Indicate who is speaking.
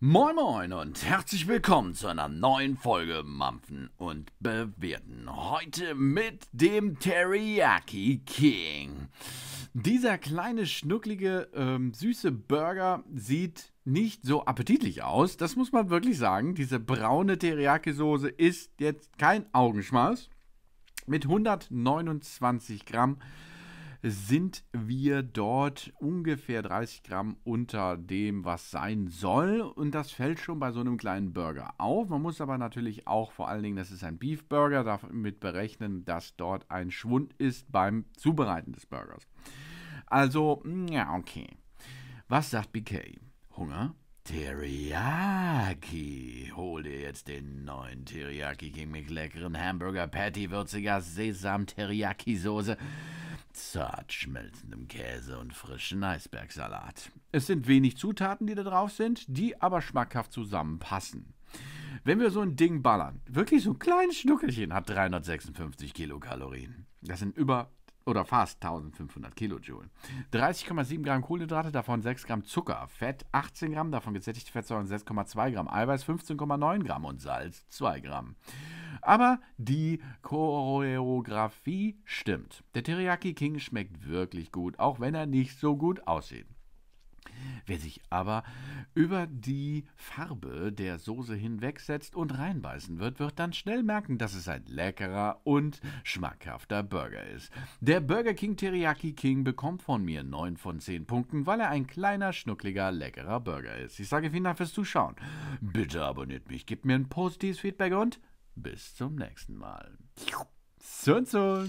Speaker 1: Moin Moin und herzlich willkommen zu einer neuen Folge Mampfen und Bewerten. Heute mit dem Teriyaki King. Dieser kleine, schnucklige, ähm, süße Burger sieht nicht so appetitlich aus. Das muss man wirklich sagen. Diese braune Teriyaki-Soße ist jetzt kein Augenschmaß. Mit 129 Gramm sind wir dort ungefähr 30 Gramm unter dem, was sein soll. Und das fällt schon bei so einem kleinen Burger auf. Man muss aber natürlich auch vor allen Dingen, das ist ein Beef Burger, damit berechnen, dass dort ein Schwund ist beim Zubereiten des Burgers. Also, ja, okay. Was sagt BK? Hunger? Teriyaki. Hol dir jetzt den neuen Teriyaki King mit leckeren Hamburger Patty, würziger Sesam-Teriyaki-Soße zart schmelzendem Käse und frischen Eisbergsalat. Es sind wenig Zutaten, die da drauf sind, die aber schmackhaft zusammenpassen. Wenn wir so ein Ding ballern, wirklich so ein kleines Schnuckelchen hat 356 Kilokalorien. Das sind über oder fast 1500 Kilojoule. 30,7 Gramm Kohlenhydrate, davon 6 Gramm Zucker, Fett 18 Gramm, davon gesättigte Fettsäuren 6,2 Gramm, Eiweiß 15,9 Gramm und Salz 2 Gramm. Aber die Choreografie stimmt. Der Teriyaki King schmeckt wirklich gut, auch wenn er nicht so gut aussieht. Wer sich aber über die Farbe der Soße hinwegsetzt und reinbeißen wird, wird dann schnell merken, dass es ein leckerer und schmackhafter Burger ist. Der Burger King Teriyaki King bekommt von mir 9 von 10 Punkten, weil er ein kleiner, schnuckliger, leckerer Burger ist. Ich sage vielen Dank fürs Zuschauen. Bitte abonniert mich, gebt mir ein positives Feedback und bis zum nächsten Mal. Sun Sun!